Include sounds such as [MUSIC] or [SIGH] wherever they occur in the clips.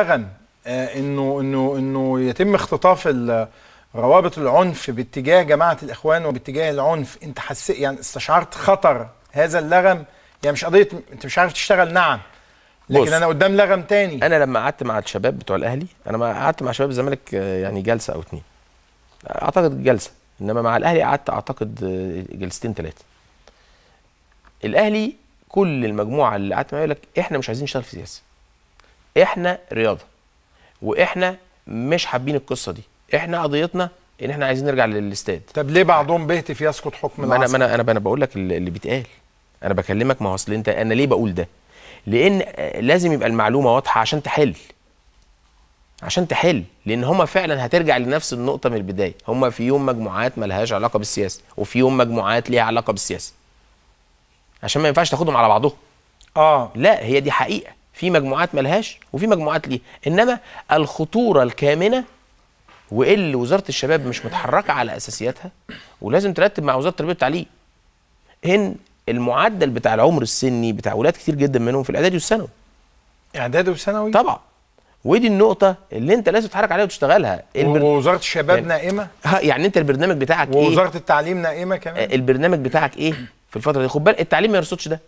بلغا آه، انه انه انه يتم اختطاف روابط العنف باتجاه جماعه الاخوان وباتجاه العنف انت حسيت يعني استشعرت خطر هذا اللغم يعني مش قضيه انت مش عارف تشتغل نعم لكن بص. انا قدام لغم تاني انا لما قعدت مع الشباب بتوع الاهلي انا قعدت مع شباب الزمالك آه، يعني جلسه او اتنين اعتقد جلسه انما مع الاهلي قعدت اعتقد آه، جلستين ثلاثه الاهلي كل المجموعه اللي قعدت معاها يقول لك احنا مش عايزين نشتغل في سياسه احنا رياضه واحنا مش حابين القصه دي احنا قضيتنا ان احنا عايزين نرجع للاستاد طب ليه بعضهم بيهتف يسقط حكم ما انا ما انا انا بقول لك اللي بيتقال انا بكلمك ما هو اصل انت انا ليه بقول ده لان لازم يبقى المعلومه واضحه عشان تحل عشان تحل لان هما فعلا هترجع لنفس النقطه من البدايه هما في يوم مجموعات لهاش علاقه بالسياسه وفي يوم مجموعات ليها علاقه بالسياسه عشان ما ينفعش تاخدهم على بعضهم اه لا هي دي حقيقه في مجموعات ملهاش وفي مجموعات ليه انما الخطوره الكامنه واللي وزاره الشباب مش متحركه على اساسياتها ولازم ترتب مع وزاره التربيه والتعليم ان المعدل بتاع العمر السني بتاع اولاد كتير جدا منهم في الاعدادي والثانوي اعدادي وثانوي طبعا ودي النقطة اللي أنت لازم تتحرك عليها وتشتغلها البر... ووزارة الشباب يعني... نائمة ها يعني أنت البرنامج بتاعك ووزارة إيه؟ ووزارة التعليم نائمة كمان آه، البرنامج بتاعك إيه في الفترة دي خد بالك التعليم ما يرصدش ده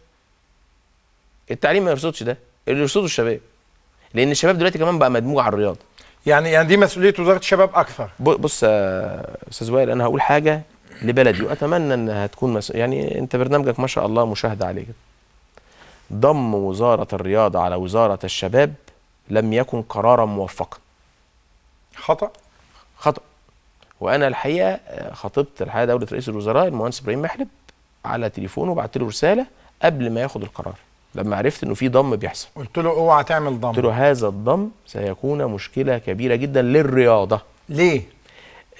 التعليم ما يرصدش ده اللي يرصدوا الشباب لان الشباب دلوقتي كمان بقى مدموج على الرياضه يعني يعني دي مسؤوليه وزاره الشباب اكثر بص يا استاذ وائل انا هقول حاجه لبلدي واتمنى انها تكون مس... يعني انت برنامجك ما شاء الله مشاهده عليه ضم وزاره الرياضه على وزاره الشباب لم يكن قرارا موفقا خطا خطا وانا الحقيقه خطبت الحقيقه دوله رئيس الوزراء المهندس ابراهيم محلب على تليفونه وبعت له رساله قبل ما ياخد القرار لما عرفت انه في ضم بيحصل قلت له اوعى تعمل ضم قلت له هذا الضم سيكون مشكله كبيره جدا للرياضه ليه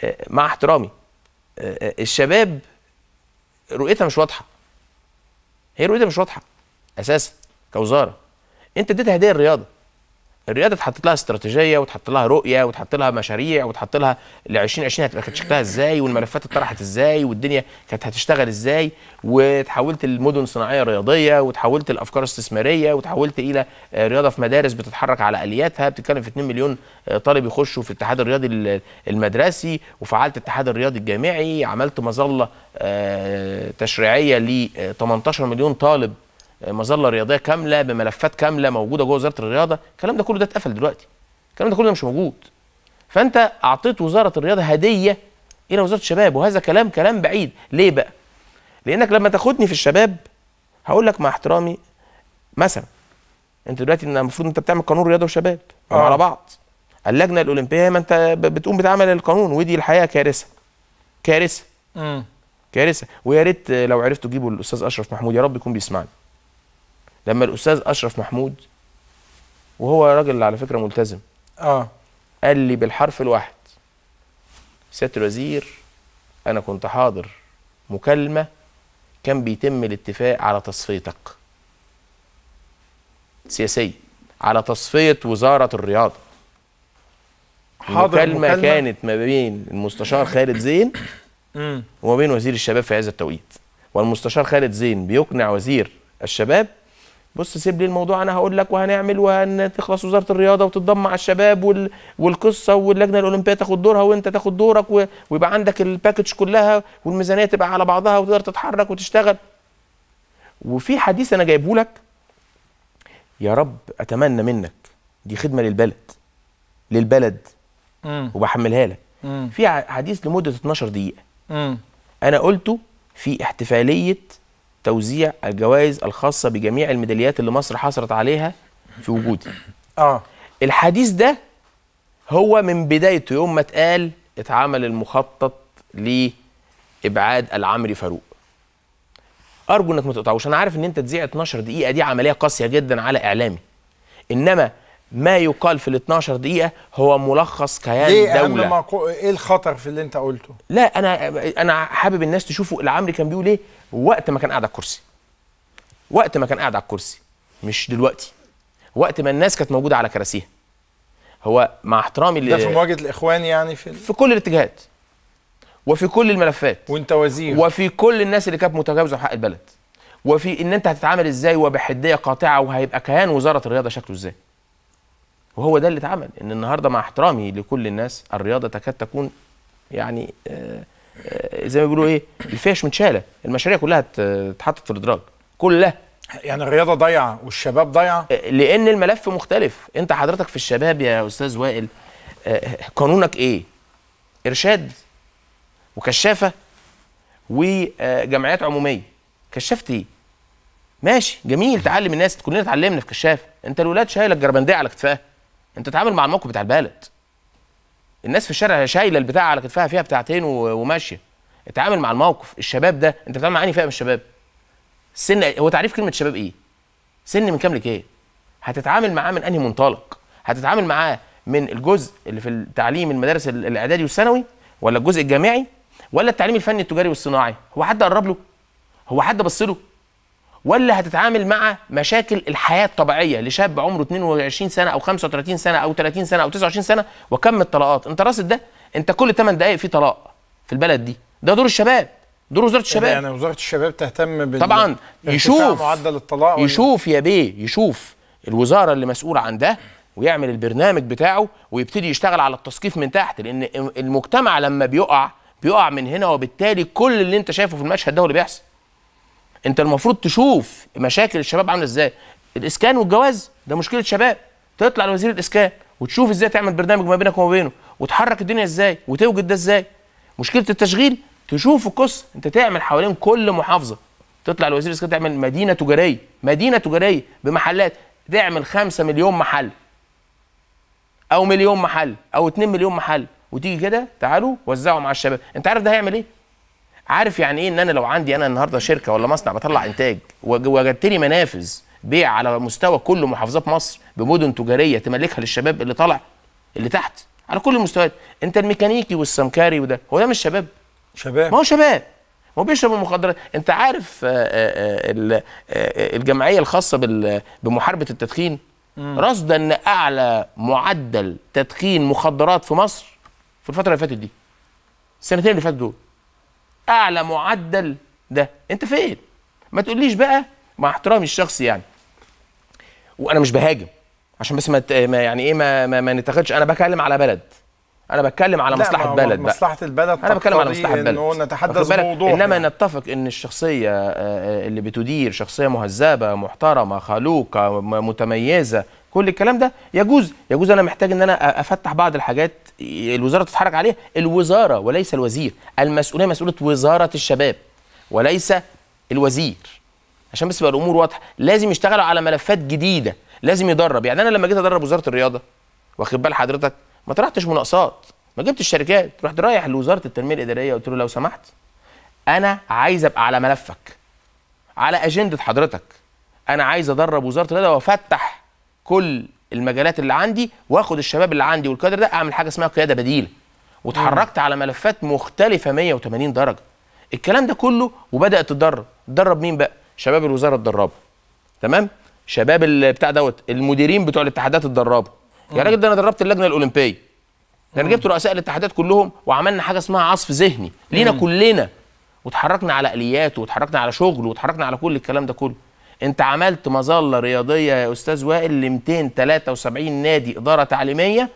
آه، مع احترامي آه، آه، الشباب رؤيتها مش واضحه هي رؤيتها مش واضحه اساسا كوزاره انت اديتها هديه الرياضه الرياضه تحط لها استراتيجيه وتحط لها رؤيه وتحط لها مشاريع وتحط لها ل 2020 هتبقى كانت شكلها ازاي والملفات اتطرحت ازاي والدنيا كانت هتشتغل ازاي وتحولت المدن صناعيه رياضيه وتحولت الافكار استثماريه وتحولت الى رياضه في مدارس بتتحرك على الياتها بتتكلم في 2 مليون طالب يخشوا في الاتحاد الرياضي المدرسي وفعلت الاتحاد الرياضي الجامعي عملت مظله آه، تشريعيه ل 18 مليون طالب مظله رياضيه كامله بملفات كامله موجوده جوه وزاره الرياضه الكلام ده كله ده اتقفل دلوقتي الكلام ده كله مش موجود فانت اعطيت وزاره الرياضه هديه الى وزاره الشباب وهذا كلام كلام بعيد ليه بقى لانك لما تاخدني في الشباب هقول لك مع احترامي مثلا انت دلوقتي المفروض انت بتعمل قانون رياضه وشباب آه. على بعض اللجنه الاولمبيه ما انت بتقوم بتعمل القانون ودي الحقيقه كارثه كارثه كارثه ويا ريت لو عرفتوا تجيبوا الاستاذ اشرف محمود يا رب يكون بيسمعني لما الاستاذ اشرف محمود وهو راجل على فكره ملتزم اه قال لي بالحرف الواحد سياده الوزير انا كنت حاضر مكالمه كان بيتم الاتفاق على تصفيتك سياسيه على تصفيه وزاره الرياضه حاضر المكالمه كانت ما بين المستشار خالد زين [COUGHS] وما بين وزير الشباب في هذا التوقيت والمستشار خالد زين بيقنع وزير الشباب بص سيب لي الموضوع انا هقول لك وهنعمل وهتخلص وزاره الرياضه وتتضم مع الشباب وال... والقصه واللجنه الاولمبيه تاخد دورها وانت تاخد دورك و... ويبقى عندك الباكج كلها والميزانيه تبقى على بعضها وتقدر تتحرك وتشتغل وفي حديث انا جايبه لك يا رب اتمنى منك دي خدمه للبلد للبلد وبحملها لك في حديث لمده 12 دقيقه انا قلته في احتفاليه توزيع الجوائز الخاصه بجميع الميداليات اللي مصر حصلت عليها في وجودي اه الحديث ده هو من بدايته يوم ما اتقال اتعمل المخطط لابعاد العمري فاروق ارجو انك ما تقطعوش انا عارف ان انت تذيع 12 دقيقه دي عمليه قاسيه جدا على اعلامي انما ما يقال في ال 12 دقيقه هو ملخص كيان ليه دوله قو... ايه الخطر في اللي انت قلته لا انا انا حابب الناس تشوفوا العمري كان بيقول ايه وقت ما كان قاعد على الكرسي وقت ما كان قاعد على الكرسي مش دلوقتي وقت ما الناس كانت موجوده على كراسيها هو مع احترامي ده في مواجهه الاخوان يعني في في كل الاتجاهات وفي كل الملفات وانت وزير وفي كل الناس اللي كانت متجاوزه حق البلد وفي ان انت هتتعامل ازاي وبحديه قاطعه وهيبقى كيان وزاره الرياضه شكله ازاي وهو ده اللي اتعمل ان النهارده مع احترامي لكل الناس الرياضه تكاد تكون يعني آه آه، زي ما بيقولوا ايه الفيش متشاله المشاريع كلها اتحطت في الادراج كلها يعني الرياضه ضايعه والشباب ضايعه آه، لان الملف مختلف انت حضرتك في الشباب يا استاذ وائل آه، قانونك ايه ارشاد وكشافه وجمعيات عموميه كشفت ايه ماشي جميل تعلم الناس كلنا اتعلمنا في كشافه انت الولاد شايل الجربنديه على كتفها انت تتعامل مع الموقف بتاع البلد الناس في الشارع شايله البتاعه على كتفها فيها بتاعتين وماشيه اتعامل مع الموقف الشباب ده انت بتتعامل مع انهي فئه من الشباب سن هو تعريف كلمه شباب ايه سن من كام ايه هتتعامل معاه من انهي منطلق هتتعامل معاه من الجزء اللي في التعليم المدارس الاعدادي والثانوي ولا الجزء الجامعي ولا التعليم الفني التجاري والصناعي هو حد قرب له هو حد بص له ولا هتتعامل مع مشاكل الحياه الطبيعيه لشاب عمره 22 سنه او 35 سنه او 30 سنه او 29 سنه وكم الطلاقات انت راصد ده انت كل 8 دقائق في طلاق في البلد دي ده دور الشباب دور وزاره إيه الشباب يعني وزاره الشباب تهتم بال طبعا يشوف معدل الطلاق يشوف يا بيه يشوف الوزاره اللي مسؤوله عن ده ويعمل البرنامج بتاعه ويبتدي يشتغل على التثقيف من تحت لان المجتمع لما بيقع بيقع من هنا وبالتالي كل اللي انت شايفه في المشهد ده هو اللي بيحصل انت المفروض تشوف مشاكل الشباب عامله ازاي الاسكان والجواز ده مشكله شباب تطلع لوزير الاسكان وتشوف ازاي تعمل برنامج ما بينك وما بينه وتحرك الدنيا ازاي وتوجد ده ازاي مشكله التشغيل تشوف القصه انت تعمل حوالين كل محافظه تطلع لوزير الاسكان تعمل مدينه تجاريه مدينه تجاريه بمحلات تعمل 5 مليون محل او مليون محل او 2 مليون محل وتيجي كده تعالوا وزعوا مع الشباب انت عارف ده هيعمل ايه عارف يعني ايه ان انا لو عندي انا النهارده شركه ولا مصنع بطلع انتاج وجدت لي منافذ بيع على مستوى كل محافظات مصر بمدن تجاريه تملكها للشباب اللي طالع اللي تحت على كل المستويات انت الميكانيكي والسمكاري وده هو ده مش شباب شباب ما هو شباب ما هو بيشرب المخدرات انت عارف آه، آه، آه، الجمعيه الخاصه بمحاربه التدخين رصد ان اعلى معدل تدخين مخدرات في مصر في الفتره اللي فاتت دي السنتين اللي فاتوا دول اعلى معدل ده انت فين ما تقوليش بقى مع احترامي الشخصي يعني وانا مش بهاجم عشان بس ما يعني ايه ما ما, ما نتاخدش انا بكلم على بلد انا بتكلم على مصلحه بلد بقى مصلحه البلد انا بتكلم على مصلحه بلد انه نتحدث موضوع انما يعني. نتفق ان الشخصيه آه، آه، اللي بتدير شخصيه مهذبه محترمه خلوقه متميزه كل الكلام ده يجوز يجوز انا محتاج ان انا افتح بعض الحاجات الوزاره تتحرك عليها الوزاره وليس الوزير المسؤوليه مسؤوليه وزاره الشباب وليس الوزير عشان بس يبقى الامور واضحه لازم يشتغلوا على ملفات جديده لازم يدرب يعني انا لما جيت ادرب وزاره الرياضه واخد بال حضرتك ما طرحتش مناقصات ما جبتش شركات رحت رايح لوزاره التنميه الاداريه قلت له لو سمحت انا عايز ابقى على ملفك على اجنده حضرتك انا عايز ادرب وزاره الرياضه وافتح كل المجالات اللي عندي واخد الشباب اللي عندي والكادر ده اعمل حاجه اسمها قياده بديله واتحركت على ملفات مختلفه 180 درجه الكلام ده كله وبدات تتدرب تدرب مين بقى شباب الوزاره اتدربوا تمام شباب بتاع دوت المديرين بتوع الاتحادات اتدربوا يا راجل ده انا دربت اللجنه الاولمبيه ده انا جبت رؤساء الاتحادات كلهم وعملنا حاجه اسمها عصف ذهني لينا كلنا وتحركنا على اليات وتحركنا على شغل وتحركنا على كل الكلام ده كله انت عملت مظله رياضيه يا استاذ وائل ل 273 نادي اداره تعليميه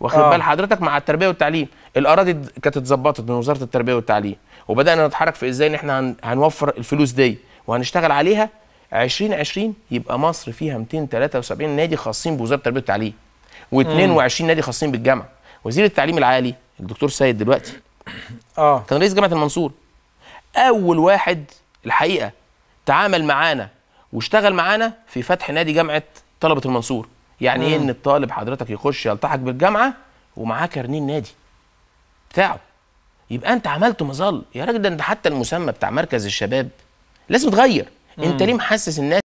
واخد آه. بال حضرتك مع التربيه والتعليم الاراضي كانت اتظبطت من وزاره التربيه والتعليم وبدانا نتحرك في ازاي ان احنا هنوفر الفلوس دي وهنشتغل عليها 2020 يبقى مصر فيها 273 نادي خاصين بوزاره التربيه والتعليم و22 نادي خاصين بالجامعه وزير التعليم العالي الدكتور سيد دلوقتي اه كان رئيس جامعه المنصور اول واحد الحقيقه تعامل معانا واشتغل معانا في فتح نادي جامعه طلبه المنصور يعني ايه ان الطالب حضرتك يخش يلتحق بالجامعه ومعاه كارنيه النادي بتاعه يبقى انت عملت مظل يا راجل ده انت حتى المسمى بتاع مركز الشباب لازم تغير انت ليه محسس الناس